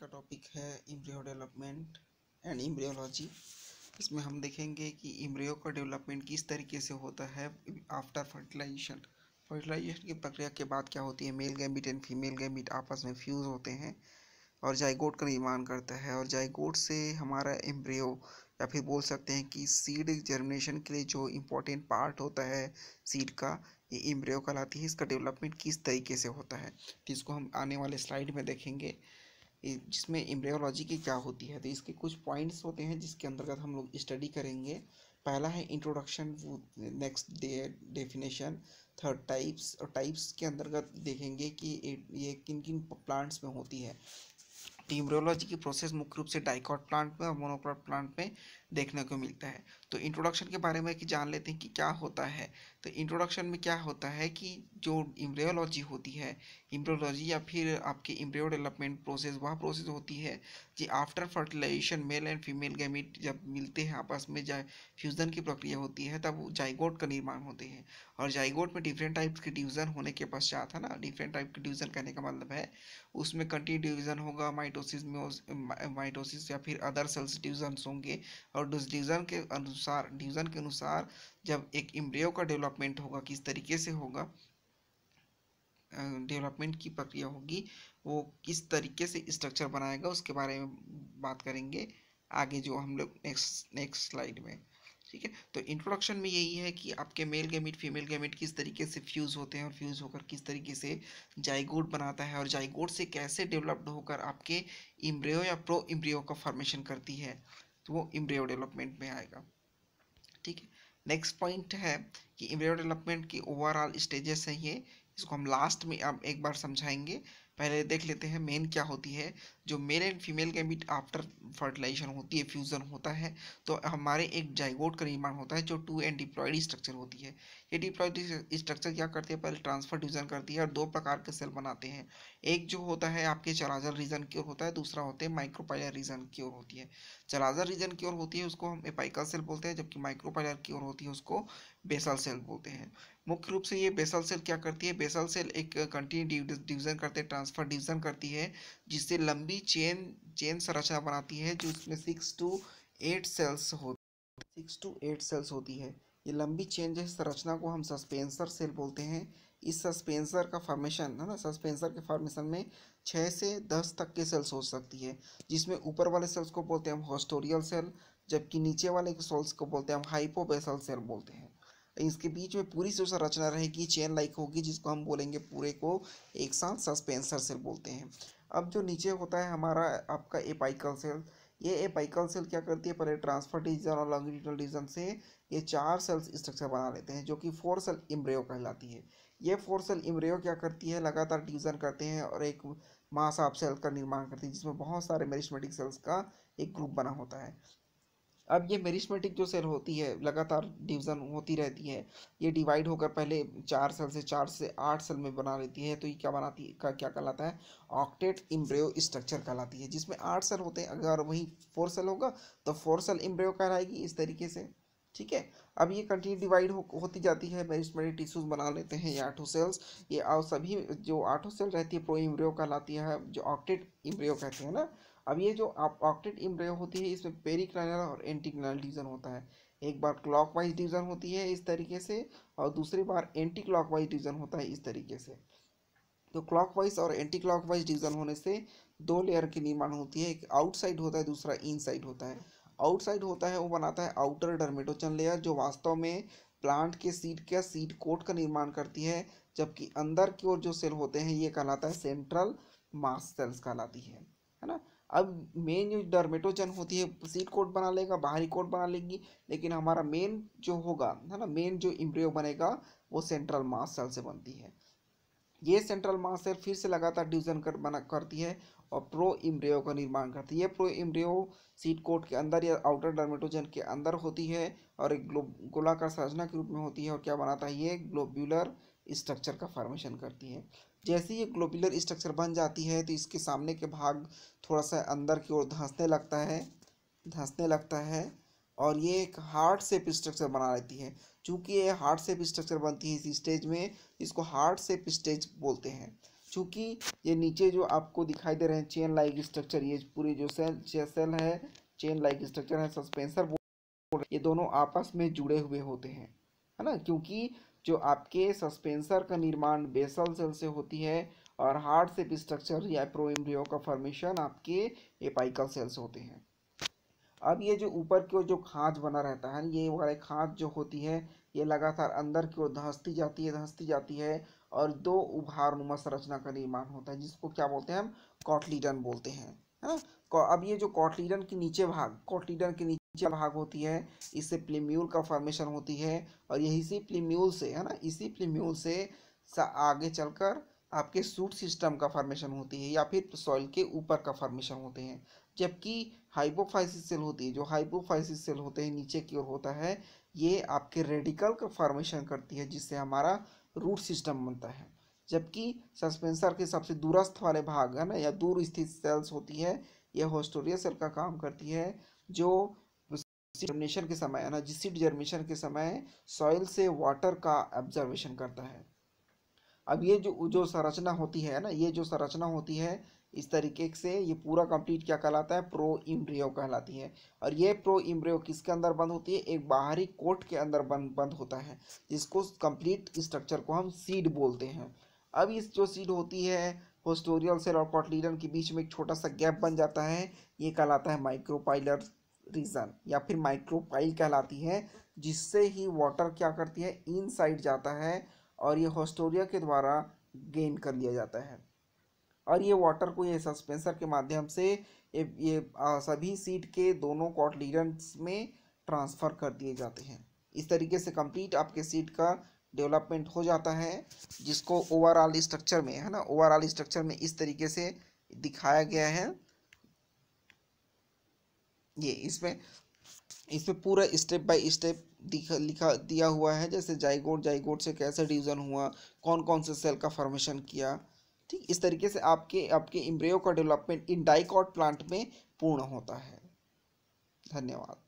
का टॉपिक है embryo development and embryology इसमें हम देखेंगे कि इम्ब्रियो का डेवलपमेंट किस तरीके से होता है आफ्टर फर्टिलाइजेशन फर्टिलाइजेशन की प्रक्रिया के बाद क्या होती है male gamete and female gamete आपस में फ्यूज़ होते हैं और जाइगोट का निर्माण करता है और जाइगोट से हमारा इम्ब्रियो या फिर बोल सकते हैं कि सीड जर्मिनेशन के लिए जो इम्पोर्टेंट पार्ट होता है सीड का ये इम्ब्रियो कहलाती है इसका डेवलपमेंट किस तरीके से होता है तो इसको हम आने वाले स्लाइड में देखेंगे जिसमें एम्ब्रियोलॉजी की क्या होती है तो इसके कुछ पॉइंट्स होते हैं जिसके अंतर्गत हम लोग स्टडी करेंगे पहला है introduction next day definition third types और टाइप्स के अंतर्गत देखेंगे कि ये किन किन प्लांट्स में होती है टीम्ब्रियोलॉजी की प्रोसेस मुख्य रूप से डाइकॉट प्लांट में और मोनोक्रॉट प्लांट में देखने को मिलता है तो इंट्रोडक्शन के बारे में कि जान लेते हैं कि क्या होता है तो इंट्रोडक्शन में क्या होता है कि जो इम्ब्रियोलॉजी होती है इम्ब्रियोलॉजी या फिर आपके इम्ब्रियो डेवलपमेंट प्रोसेस वह प्रोसेस होती है जी after fertilization male and female gamete जब मिलते हैं आपस में जाए फ्यूज़न की प्रक्रिया होती है तब जाइगोट का निर्माण होते हैं और जाइगोट में डिफरेंट टाइप्स के डिवीज़न होने के पश्चात है ना डिफरेंट टाइप के डिवीज़न कहने का मतलब है उसमें कंटिन्यू डिवीज़न होगा माइटोसिस में माइटोसिस या फिर अदर सेल्स डिविजन होंगे और और डिवीज़न के अनुसार डिवीज़न के अनुसार जब एक इम्ब्रियो का डेवलपमेंट होगा किस तरीके से होगा डेवलपमेंट की प्रक्रिया होगी वो किस तरीके से स्ट्रक्चर बनाएगा उसके बारे में बात करेंगे आगे जो हम लोग नेक्स्ट नेक्स्ट स्लाइड में ठीक है तो इंट्रोडक्शन में यही है कि आपके मेल गैमिट फीमेल गैमिट किस तरीके से फ्यूज़ होते हैं और फ्यूज़ होकर किस तरीके से जाइगोड बनाता है और जाइगोड से कैसे डेवलप्ड होकर आपके इम्ब्रियो या प्रो इम्ब्रियो का फॉर्मेशन करती है तो वो इम्ब्रियो डेवलपमेंट में आएगा ठीक है नेक्स्ट पॉइंट है कि इम्ब्रियो डेवलपमेंट की ओवरऑल स्टेजेस है ये इसको हम लास्ट में अब एक बार समझाएंगे पहले देख लेते हैं मेन क्या होती है जो मेल एंड फीमेल के बीच आफ्टर फर्टिलाइजेशन होती है फ्यूज़न होता है तो हमारे एक जाइगोट का निर्माण होता है जो टू एंड डिप्लॉयड स्ट्रक्चर होती है ये डिप्लॉयड स्ट्रक्चर क्या करती है पहले ट्रांसफर डिवीजन करती है और दो प्रकार के सेल बनाते हैं एक जो होता है आपके चराजर रीजन की ओर होता है दूसरा होता है माइक्रोपाइलर रीजन की ओर होती है चराजर रीजन की ओर होती है उसको हम एपाइकल सेल बोलते हैं जबकि माइक्रोपाइलर की ओर होती है उसको बेसल सेल बोलते हैं मुख्य रूप से ये बेसल सेल क्या करती है बेसल सेल एक कंटिन्यू डिवीजन करते हैं ट्रांसफर डिवीजन करती है जिससे लंबी पूरी चेन चेन संरचना बनाती है जो इसमें सिक्स टू एट सेल्स होती सिक्स टू एट सेल्स होती है ये लंबी चेन जैसे संरचना को हम सस्पेंसर सेल बोलते हैं इस सस्पेंसर का फॉर्मेशन है ना सस्पेंसर के फॉर्मेशन में छः से दस तक के सेल्स हो सकती है जिसमें ऊपर वाले सेल्स को बोलते हैं हम होस्टोरियल सेल जबकि नीचे वाले सेल्स को बोलते हैं हम हाइपोबेसल सेल बोलते हैं इसके बीच में पूरी संरचना रहेगी चेन लाइक होगी जिसको हम बोलेंगे पूरे को एक साथ सस्पेंसर सेल बोलते हैं अब जो नीचे होता है हमारा आपका एपाइकल सेल ये एपाइकल सेल क्या करती है पहले ट्रांसफर डिजन और लॉन्गिट्यूडल डिवीजन से ये चार सेल्स स्ट्रक्चर बना लेते हैं जो कि फोर सेल इम्ब्रेयो कहलाती है ये फोर सेल इम्ब्रेयो क्या करती है लगातार डिविजन करते हैं और एक महासाप सेल का निर्माण करती है जिसमें बहुत सारे मेरिस्मेटिक सेल्स का एक ग्रुप बना होता है अब ये मेरिस्मेटिक जो सेल होती है लगातार डिवीज़न होती रहती है ये डिवाइड होकर पहले चार सेल से चार से आठ सेल में बना लेती है तो ये क्या बनाती है क्या कहलाता है ऑक्टेट इम्ब्रियो स्ट्रक्चर कहलाती है जिसमें आठ सेल होते हैं अगर वहीं फोर सेल होगा तो फोर सेल इम्ब्रियो कहलाएगी इस तरीके से ठीक है अब ये कंटिन्यू डिवाइड हो, होती जाती है मेरिस्मेटिक टिश्यूज बना लेते हैं ये आठों सेल्स ये और सभी जो आठों सेल रहती है प्रो इम्ब्रियो कहलाती है जो ऑक्टेट इम्ब्रियो कहते हैं ना अब ये जो ऑक्टेट इम होती है इसमें पेरिक्लाइनल और एंटीक्लाइनल डिवीजन होता है एक बार क्लॉकवाइज डिवीजन होती है इस तरीके से और दूसरी बार एंटी क्लॉकवाइज डिवीजन होता है इस तरीके से तो क्लॉकवाइज और एंटी क्लॉकवाइज डिवीजन होने से दो लेयर के निर्माण होती है एक आउटसाइड होता है दूसरा इनसाइड होता है आउटसाइड होता है वो बनाता है आउटर डर्मेटोचन लेयर जो वास्तव में प्लांट के सीड का सीड कोट का निर्माण करती है जबकि अंदर की ओर जो सेल होते हैं ये कहलाता है सेंट्रल मास सेल्स कहलाती है है ना अब मेन जो डर्मेटोजन होती है सीड कोट बना लेगा बाहरी कोट बना लेगी लेकिन हमारा मेन जो होगा है ना मेन जो इम्प्रियो बनेगा वो सेंट्रल मास सेल से बनती है ये सेंट्रल मास सेल फिर से लगातार डिवीजन कर बना करती है और प्रो इम्ब्रियो का निर्माण करती है प्रो इम्ब्रियो सीट कोट के अंदर या आउटर डर्मेटोजन के अंदर होती है और एक ग्लो गोलाकार संरचना के रूप में होती है और क्या बनाता है ये ग्लोब्यूलर स्ट्रक्चर का फॉर्मेशन करती है जैसे ये ग्लोबुलर स्ट्रक्चर बन जाती है तो इसके सामने के भाग थोड़ा सा अंदर की ओर धंसने लगता है धंसने लगता है और ये एक हार्ट सेप स्ट्रक्चर बना लेती है चूँकि ये हार्ट सेप स्ट्रक्चर बनती है इस स्टेज में इसको हार्ट सेप स्टेज बोलते हैं चूँकि ये नीचे जो आपको दिखाई दे रहे हैं चेन लाइक स्ट्रक्चर ये पूरे जो सेल सेल है चेन लाइक स्ट्रक्चर है सस्पेंसर ये दोनों आपस में जुड़े हुए होते हैं है ना क्योंकि जो आपके सस्पेंसर का निर्माण बेसल सेल से होती है और हार्ड सेप स्ट्रक्चर या प्रोएम्ब्रियो का फॉर्मेशन आपके एपाइकल सेल से होते हैं अब ये जो ऊपर की ओर जो खाँच बना रहता है ये वाले खाँच जो होती है ये लगातार अंदर की ओर धंसती जाती है धंसती जाती है और दो उभार नुमा संरचना का निर्माण होता है जिसको क्या बोलते हैं हम कॉटलीडन बोलते हैं है ना अब ये जो कॉटलीडन के नीचे भाग कॉटलीडन के नीचे नीचे भाग होती है इससे प्लीम्यूल का फॉर्मेशन होती है और यही इसी प्लीम्यूल से है ना इसी प्लीम्यूल से आगे चलकर आपके सूट सिस्टम का फॉर्मेशन होती है या फिर सॉइल के ऊपर का फॉर्मेशन होते हैं जबकि हाइपोफाइसिस सेल होती है जो हाइपोफाइसिस सेल होते हैं नीचे की ओर होता है ये आपके रेडिकल का फॉर्मेशन करती है जिससे हमारा रूट सिस्टम बनता है जबकि सस्पेंसर के सबसे दूरस्थ वाले भाग है ना या दूर स्थित सेल्स होती है यह होस्टोरिया सेल का काम करती है जो जर्मिनेशन के समय है ना जिस सीड जर्मिनेशन के समय सॉइल से वाटर का एब्जर्वेशन करता है अब ये जो जो संरचना होती है ना ये जो संरचना होती है इस तरीके से ये पूरा कंप्लीट क्या कहलाता है प्रो इम्ब्रियो कहलाती है और ये प्रो इम्ब्रियो किसके अंदर बंद होती है एक बाहरी कोट के अंदर बंद बंद होता है जिसको कंप्लीट स्ट्रक्चर को हम सीड बोलते हैं अब इस जो सीड होती है होस्टोरियल सेल और कॉटलीडन के बीच में एक छोटा सा गैप बन जाता है ये कहलाता है माइक्रोपाइलर रीज़न या फिर माइक्रोपाइल कहलाती है जिससे ही वाटर क्या करती है इनसाइड जाता है और ये होस्टोरिया के द्वारा गेन कर लिया जाता है और ये वाटर को ये सस्पेंसर के माध्यम से ये, ये आ, सभी सीट के दोनों कॉटलीडन्स में ट्रांसफ़र कर दिए जाते हैं इस तरीके से कंप्लीट आपके सीट का डेवलपमेंट हो जाता है जिसको ओवरऑल स्ट्रक्चर में है ना ओवरऑल स्ट्रक्चर में इस तरीके से दिखाया गया है ये इसमें इसमें पूरा स्टेप बाय स्टेप दिखा लिखा दिया हुआ है जैसे जाइगोट जाइगोट से कैसे डिवीज़न हुआ कौन कौन से सेल का फॉर्मेशन किया ठीक इस तरीके से आपके आपके इम्ब्रियो का डेवलपमेंट इन डाइकॉट प्लांट में पूर्ण होता है धन्यवाद